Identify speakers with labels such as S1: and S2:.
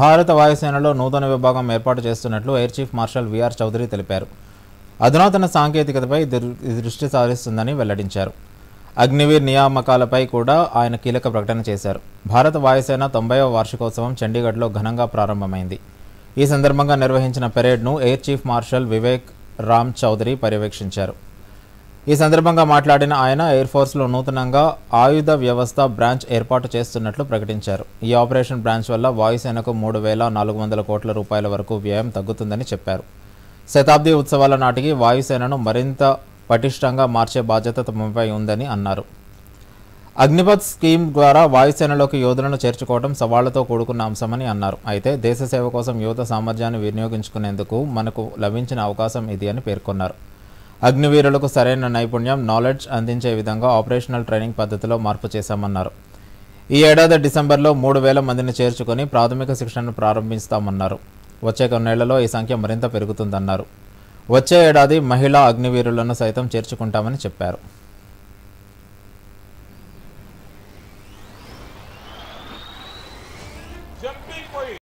S1: భారత వాయుసేనలో నూతన విభాగం ఏర్పాటు చేస్తున్నట్లు air chief marshal VR Chaudhary తెలిపారు అధునాతన సాంకేతికతపై దృష్టి సారిస్తుందని వెల్లడించారు అగ్నివీర్ నియామకాలపై కూడా ఆయన కీలక ప్రకటన చేశారు భారత వాయుసేన తొంభైవ వార్షికోత్సవం చండీగఢ్లో ఘనంగా ప్రారంభమైంది ఈ సందర్భంగా నిర్వహించిన పెరేడ్ను air chief marshal Vivek Ram Chaudhary పర్యవేక్షించారు ఈ సందర్భంగా మాట్లాడిన ఆయన ఎయిర్ ఫోర్స్లో నూతనంగా ఆయుధ వ్యవస్థ బ్రాంచ్ ఏర్పాటు చేస్తున్నట్లు ప్రకటించారు ఈ ఆపరేషన్ బ్రాంచ్ వల్ల వాయుసేనకు మూడు వేల నాలుగు వందల కోట్ల రూపాయల వరకు వ్యయం తగ్గుతుందని చెప్పారు శతాబ్ది ఉత్సవాల నాటికి వాయుసేనను మరింత పటిష్టంగా మార్చే బాధ్యత తమపై ఉందని అన్నారు అగ్నిపథ్ స్కీమ్ ద్వారా వాయుసేనలోకి యోధులను చేర్చుకోవడం సవాళ్లతో కూడుకున్న అంశమని అన్నారు అయితే దేశ సేవ కోసం యువత సామర్థ్యాన్ని వినియోగించుకునేందుకు మనకు లభించిన అవకాశం ఇది అని పేర్కొన్నారు అగ్నివీరులకు సరైన నైపుణ్యం నాలెడ్జ్ అందించే విధంగా ఆపరేషనల్ ట్రైనింగ్ పద్ధతిలో మార్పు చేశామన్నారు ఈ ఏడాది డిసెంబర్లో మూడు వేల మందిని చేర్చుకొని ప్రాథమిక శిక్షణను ప్రారంభిస్తామన్నారు వచ్చే కొన్నేళ్లలో ఈ సంఖ్య మరింత పెరుగుతుందన్నారు వచ్చే ఏడాది మహిళా అగ్నివీరులను సైతం చేర్చుకుంటామని చెప్పారు